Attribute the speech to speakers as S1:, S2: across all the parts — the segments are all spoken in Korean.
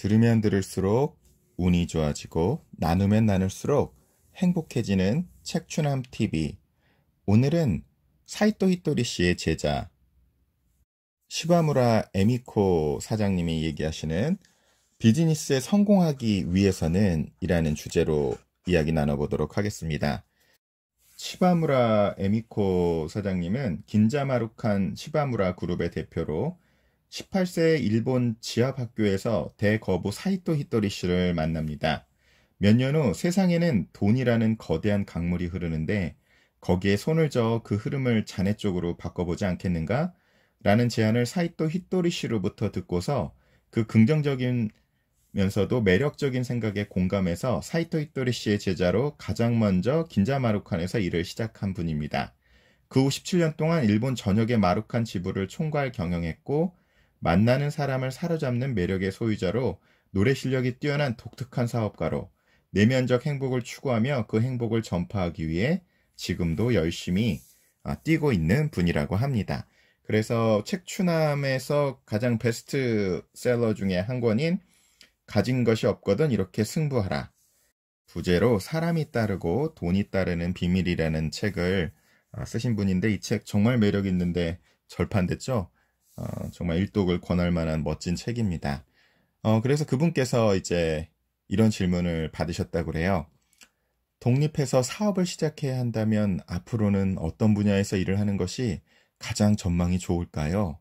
S1: 들으면 들을수록 운이 좋아지고 나누면 나눌수록 행복해지는 책추남 TV. 오늘은 사이토 히토리 씨의 제자 시바무라 에미코 사장님이 얘기하시는 비즈니스에 성공하기 위해서는 이라는 주제로 이야기 나눠보도록 하겠습니다. 시바무라 에미코 사장님은 긴자마루칸 시바무라 그룹의 대표로 18세 일본 지압학교에서 대거부 사이토 히토리 씨를 만납니다. 몇 년 후 세상에는 돈이라는 거대한 강물이 흐르는데 거기에 손을 저어 그 흐름을 자네 쪽으로 바꿔보지 않겠는가? 라는 제안을 사이토 히토리 씨로부터 듣고서 그 긍정적인 면서도 매력적인 생각에 공감해서 사이토 히토리 씨의 제자로 가장 먼저 긴자마루칸에서 일을 시작한 분입니다. 그 후 17년 동안 일본 전역의 마루칸 지부를 총괄 경영했고 만나는 사람을 사로잡는 매력의 소유자로 노래 실력이 뛰어난 독특한 사업가로 내면적 행복을 추구하며 그 행복을 전파하기 위해 지금도 열심히 아, 뛰고 있는 분이라고 합니다. 그래서 책 추남에서 가장 베스트셀러 중에 한 권인 가진 것이 없거든 이렇게 승부하라. 부제로 사람이 따르고 돈이 따르는 비밀이라는 책을 아, 쓰신 분인데 이 책 정말 매력 있는데 절판됐죠? 어, 정말 일독을 권할 만한 멋진 책입니다. 어, 그래서 그분께서 이제 이런 질문을 받으셨다고 그래요. 독립해서 사업을 시작해야 한다면 앞으로는 어떤 분야에서 일을 하는 것이 가장 전망이 좋을까요?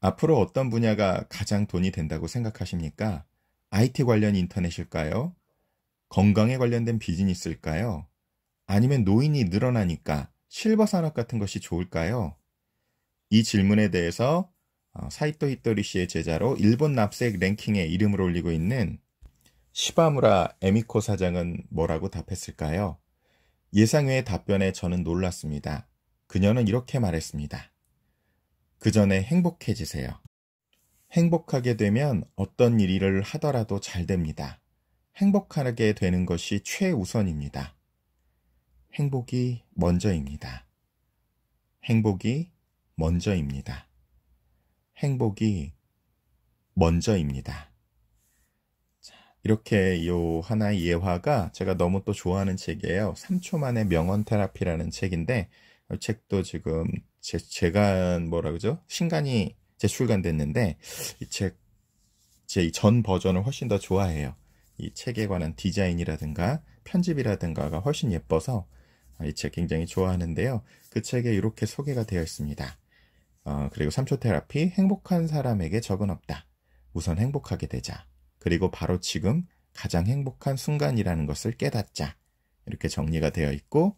S1: 앞으로 어떤 분야가 가장 돈이 된다고 생각하십니까? IT 관련 인터넷일까요? 건강에 관련된 비즈니스일까요? 아니면 노인이 늘어나니까 실버 산업 같은 것이 좋을까요? 이 질문에 대해서 어, 사이토 히토리 씨의 제자로 일본 납색 랭킹에 이름을 올리고 있는 시바무라 에미코 사장은 뭐라고 답했을까요? 예상 외의 답변에 저는 놀랐습니다. 그녀는 이렇게 말했습니다. 그 전에 행복해지세요. 행복하게 되면 어떤 일을 하더라도 잘 됩니다. 행복하게 되는 것이 최우선입니다. 행복이 먼저입니다. 행복이 먼저입니다. 행복이 먼저입니다. 이렇게 요 하나의 예화가 제가 너무 또 좋아하는 책이에요. 3초 만에 명언 테라피라는 책인데 이 책도 지금 제, 제가 뭐라 그죠? 신간이 제출간됐는데 이 책 제 전 버전을 훨씬 더 좋아해요. 이 책에 관한 디자인이라든가 편집이라든가가 훨씬 예뻐서 아, 이책 굉장히 좋아하는데요. 그 책에 이렇게 소개가 되어 있습니다. 어, 그리고 3초 테라피 행복한 사람에게 적은 없다. 우선 행복하게 되자. 그리고 바로 지금 가장 행복한 순간이라는 것을 깨닫자. 이렇게 정리가 되어 있고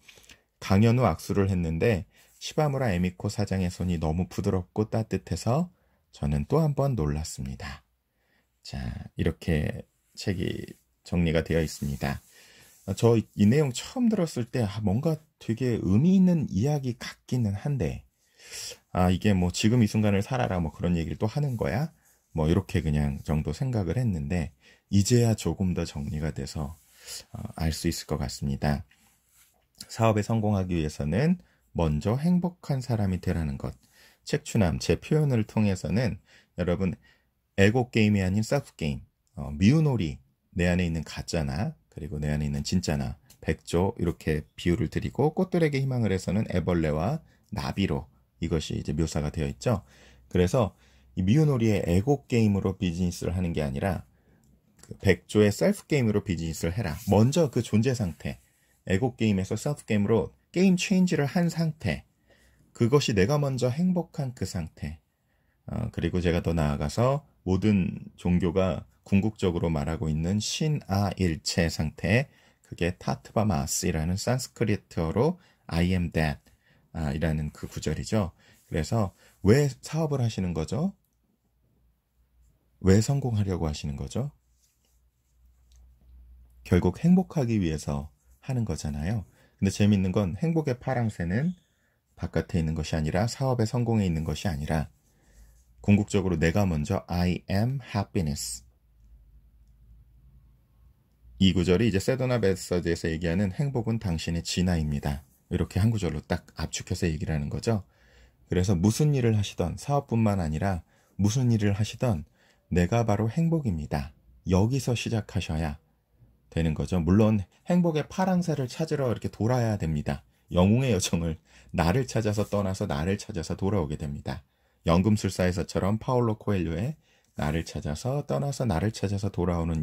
S1: 강연 후 악수를 했는데 시바무라 에미코 사장의 손이 너무 부드럽고 따뜻해서 저는 또 한 번 놀랐습니다. 자, 이렇게 책이 정리가 되어 있습니다. 어, 저이 내용 처음 들었을 때 아, 뭔가 되게 의미 있는 이야기 같기는 한데 아, 이게 뭐 지금 이 순간을 살아라 뭐 그런 얘기를 또 하는 거야? 뭐 이렇게 그냥 정도 생각을 했는데 이제야 조금 더 정리가 돼서 어, 알수 있을 것 같습니다. 사업에 성공하기 위해서는 먼저 행복한 사람이 되라는 것. 책추남 제 표현을 통해서는 여러분 에고 게임이 아닌 사프 게임, 어, 미운오리내 안에 있는 가짜나 그리고 내 안에 있는 진짜나 백조 이렇게 비유를 드리고 꽃들에게 희망을 해서는 애벌레와 나비로 이것이 이제 묘사가 되어 있죠. 그래서 이 미유놀이의 에고 게임으로 비즈니스를 하는 게 아니라 그 백조의 셀프 게임으로 비즈니스를 해라. 먼저 그 존재 상태, 에고 게임에서 셀프 게임으로 게임 체인지를 한 상태, 그것이 내가 먼저 행복한 그 상태. 어, 그리고 제가 더 나아가서 모든 종교가 궁극적으로 말하고 있는 신아일체 상태, 그게 타트바마스라는 산스크리트어로 I am that 아, 이라는 그 구절이죠. 그래서 왜 사업을 하시는 거죠? 왜 성공하려고 하시는 거죠? 결국 행복하기 위해서 하는 거잖아요. 근데 재밌는 건 행복의 파랑새는 바깥에 있는 것이 아니라 사업의 성공에 있는 것이 아니라 궁극적으로 내가 먼저 I am happiness. 이 구절이 이제 세도나메서드에서 얘기하는 행복은 당신의 진화입니다. 이렇게 한 구절로 딱 압축해서 얘기를 하는 거죠. 그래서 무슨 일을 하시던 사업뿐만 아니라 무슨 일을 하시던 내가 바로 행복입니다. 여기서 시작하셔야 되는 거죠. 물론 행복의 파랑새를 찾으러 이렇게 돌아야 됩니다. 영웅의 여정을 나를 찾아서 떠나서 나를 찾아서 돌아오게 됩니다. 연금술사에서처럼 파울로 코엘료의 나를 찾아서 떠나서 나를 찾아서 돌아오는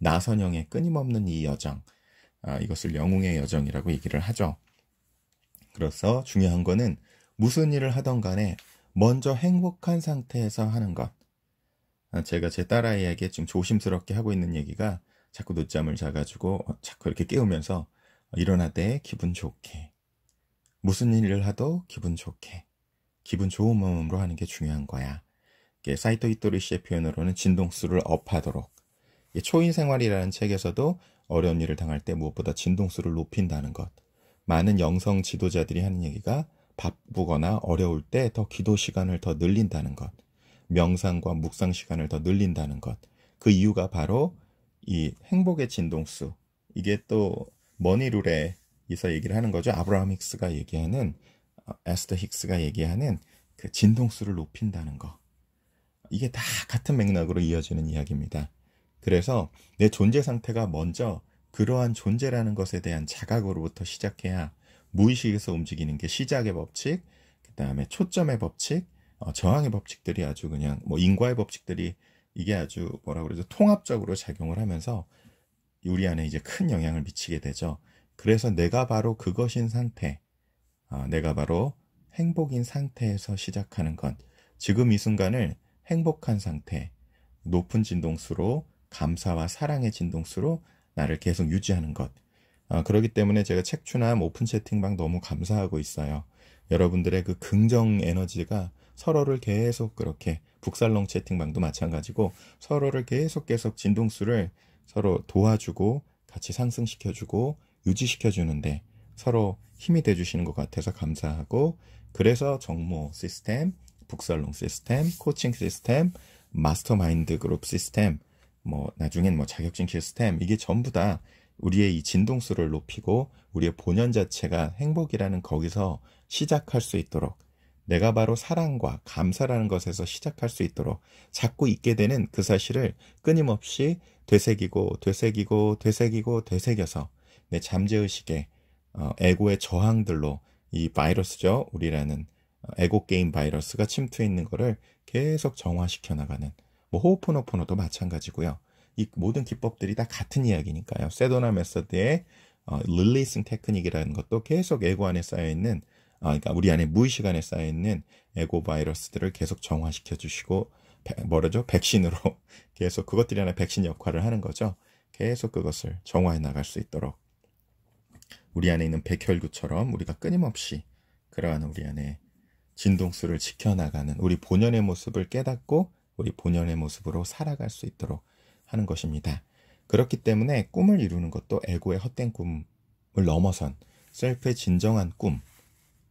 S1: 이나선형의 끊임없는 이 여정, 아, 이것을 영웅의 여정이라고 얘기를 하죠. 그래서 중요한 거는 무슨 일을 하던 간에 먼저 행복한 상태에서 하는 것. 아, 제가 제 딸아이에게 지금 조심스럽게 하고 있는 얘기가 자꾸 늦잠을 자가지고 자꾸 이렇게 깨우면서 일어나되 기분 좋게. 무슨 일을 하도 기분 좋게. 기분 좋은 마음으로 하는 게 중요한 거야. 사이토 히토리 씨의 표현으로는 진동수를 업하도록. 초인 생활이라는 책에서도 어려운 일을 당할 때 무엇보다 진동수를 높인다는 것. 많은 영성 지도자들이 하는 얘기가 바쁘거나 어려울 때 더 기도 시간을 더 늘린다는 것, 명상과 묵상 시간을 더 늘린다는 것. 그 이유가 바로 이 행복의 진동수. 이게 또 머니룰에 있어 얘기를 하는 거죠. 아브라함 힉스가 얘기하는 어, 에스터 힉스가 얘기하는 그 진동수를 높인다는 거. 이게 다 같은 맥락으로 이어지는 이야기입니다. 그래서 내 존재 상태가 먼저 그러한 존재라는 것에 대한 자각으로부터 시작해야 무의식에서 움직이는 게 시작의 법칙, 그 다음에 초점의 법칙, 어, 저항의 법칙들이 아주 그냥 뭐 인과의 법칙들이 이게 아주 뭐라 그러죠 통합적으로 작용을 하면서 우리 안에 이제 큰 영향을 미치게 되죠. 그래서 내가 바로 그것인 상태, 어, 내가 바로 행복인 상태에서 시작하는 것. 지금 이 순간을 행복한 상태, 높은 진동수로 감사와 사랑의 진동수로 나를 계속 유지하는 것. 아, 어, 그렇기 때문에 제가 책추나 뭐 오픈 채팅방 너무 감사하고 있어요. 여러분들의 그 긍정 에너지가 서로를 계속 그렇게 북살롱 채팅방도 마찬가지고 서로를 계속 계속 진동수를 서로 도와주고 같이 상승시켜주고 유지시켜주는데 서로 힘이 돼주시는 것 같아서 감사하고 그래서 정모 시스템, 북살롱 시스템, 코칭 시스템, 마스터마인드 그룹 시스템 뭐 나중엔 뭐자격증시 스템 이게 전부 다 우리의 이 진동수를 높이고 우리의 본연 자체가 행복이라는 거기서 시작할 수 있도록 내가 바로 사랑과 감사라는 것에서 시작할 수 있도록 자꾸 있게 되는 그 사실을 끊임없이 되새기고 되새기고 되새기고 되새겨서 내 잠재의식에 어, 에고의 저항들로 이 바이러스죠 우리라는 어, 에고 게임 바이러스가 침투해 있는 거를 계속 정화시켜 나가는 뭐 호호포노포노도 마찬가지고요. 이 모든 기법들이 다 같은 이야기니까요. 세도나 메서드의 어, 릴리싱 테크닉이라는 것도 계속 에고 안에 쌓여 있는 아, 어, 그러니까 우리 안에 무의식 안에 쌓여 있는 에고 바이러스들을 계속 정화시켜 주시고 뭐라죠? 백신으로 계속 그것들이 하나 백신 역할을 하는 거죠. 계속 그것을 정화해 나갈 수 있도록 우리 안에 있는 백혈구처럼 우리가 끊임없이 그러한 우리 안에 진동수를 지켜나가는 우리 본연의 모습을 깨닫고 우리 본연의 모습으로 살아갈 수 있도록 하는 것입니다. 그렇기 때문에 꿈을 이루는 것도 에고의 헛된 꿈을 넘어선 셀프의 진정한 꿈,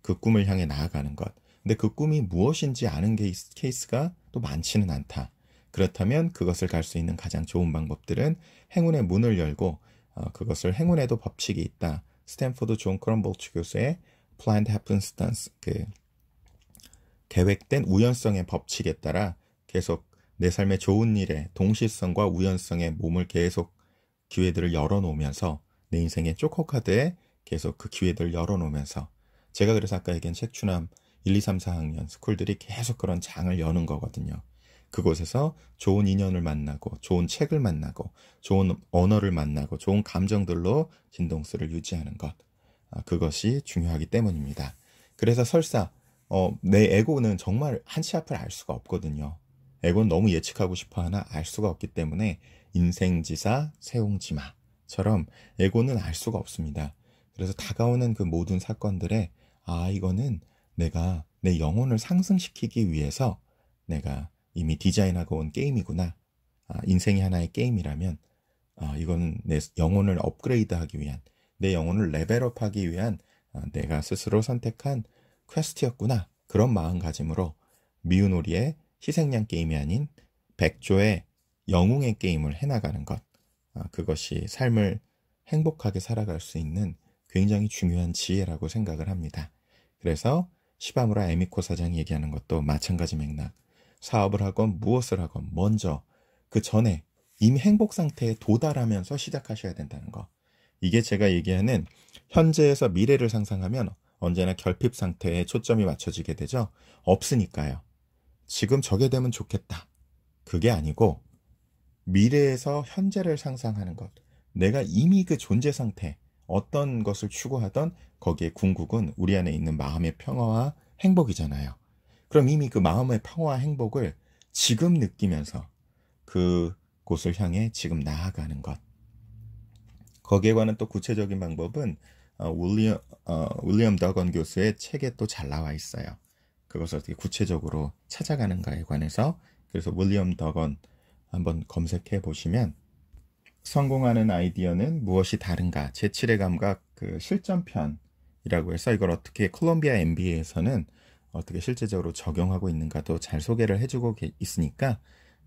S1: 그 꿈을 향해 나아가는 것. 근데 그 꿈이 무엇인지 아는 케이스, 케이스가 또 많지는 않다. 그렇다면 그것을 갈 수 있는 가장 좋은 방법들은 행운의 문을 열고 어, 그것을 행운에도 법칙이 있다. 스탠포드 존 크럼볼츠 교수의 Planned Happenstance 그 계획된 우연성의 법칙에 따라 계속 내 삶의 좋은 일에 동시성과 우연성에 몸을 계속 기회들을 열어놓으면서 내 인생의 쪼커카드에 계속 그 기회들을 열어놓으면서 제가 그래서 아까 얘기한 책추남 1, 2, 3, 4학년 스쿨들이 계속 그런 장을 여는 거거든요. 그곳에서 좋은 인연을 만나고 좋은 책을 만나고 좋은 언어를 만나고 좋은 감정들로 진동수를 유지하는 것 아, 그것이 중요하기 때문입니다. 그래서 설사 어, 내 에고는 정말 한치 앞을 알 수가 없거든요. 에고는 너무 예측하고 싶어 하나 알 수가 없기 때문에 인생지사 세옹지마처럼 에고는 알 수가 없습니다. 그래서 다가오는 그 모든 사건들에 아 이거는 내가 내 영혼을 상승시키기 위해서 내가 이미 디자인하고 온 게임이구나. 아, 인생이 하나의 게임이라면 아, 이건 내 영혼을 업그레이드하기 위한 내 영혼을 레벨업하기 위한 아, 내가 스스로 선택한 퀘스트였구나. 그런 마음가짐으로 미운오리의 희생양 게임이 아닌 백조의 영웅의 게임을 해나가는 것. 아, 그것이 삶을 행복하게 살아갈 수 있는 굉장히 중요한 지혜라고 생각을 합니다. 그래서 시바무라 에미코 사장이 얘기하는 것도 마찬가지 맥락. 사업을 하건 무엇을 하건 먼저 그 전에 이미 행복 상태에 도달하면서 시작하셔야 된다는 거. 이게 제가 얘기하는 현재에서 미래를 상상하면 언제나 결핍 상태에 초점이 맞춰지게 되죠. 없으니까요. 지금 저게 되면 좋겠다. 그게 아니고 미래에서 현재를 상상하는 것. 내가 이미 그 존재 상태, 어떤 것을 추구하던 거기에 궁극은 우리 안에 있는 마음의 평화와 행복이잖아요. 그럼 이미 그 마음의 평화와 행복을 지금 느끼면서 그곳을 향해 지금 나아가는 것. 거기에 관한 또 구체적인 방법은 어, 윌리엄, 어, 윌리엄 더건 교수의 책에 또 잘 나와 있어요. 그것을 어떻게 구체적으로 찾아가는가에 관해서 그래서 윌리엄 더건 한번 검색해 보시면 성공하는 아이디어는 무엇이 다른가 제7의 감각 그 실전편이라고 해서 이걸 어떻게 콜롬비아 MBA에서는 어떻게 실제적으로 적용하고 있는가도 잘 소개를 해주고 있으니까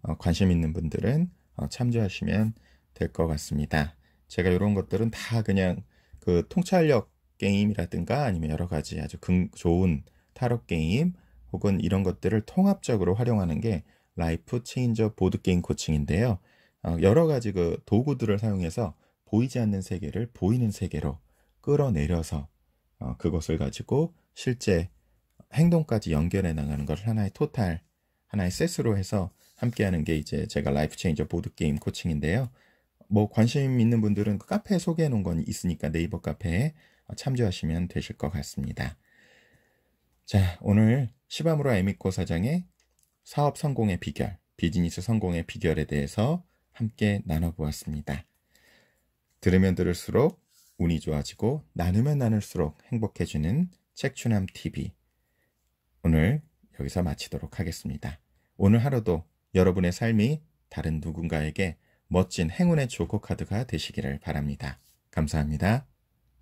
S1: 어, 관심 있는 분들은 어, 참조하시면 될 것 같습니다. 제가 이런 것들은 다 그냥 그 통찰력 게임이라든가 아니면 여러 가지 아주 좋은 타로 게임 혹은 이런 것들을 통합적으로 활용하는 게 라이프 체인저 보드 게임 코칭인데요. 어, 여러 가지 그 도구들을 사용해서 보이지 않는 세계를 보이는 세계로 끌어내려서 어, 그것을 가지고 실제 행동까지 연결해 나가는 것을 하나의 토탈, 하나의 세스로 해서 함께하는 게 이제 제가 라이프 체인저 보드 게임 코칭인데요. 뭐 관심 있는 분들은 그 카페에 소개해 놓은 건 있으니까 네이버 카페에 참조하시면 되실 것 같습니다. 자, 오늘 시바무라 에미코 사장의 사업 성공의 비결, 비즈니스 성공의 비결에 대해서 함께 나눠보았습니다. 들으면 들을수록 운이 좋아지고 나누면 나눌수록 행복해지는 책추남 TV. 오늘 여기서 마치도록 하겠습니다. 오늘 하루도 여러분의 삶이 다른 누군가에게 멋진 행운의 조커 카드가 되시기를 바랍니다. 감사합니다.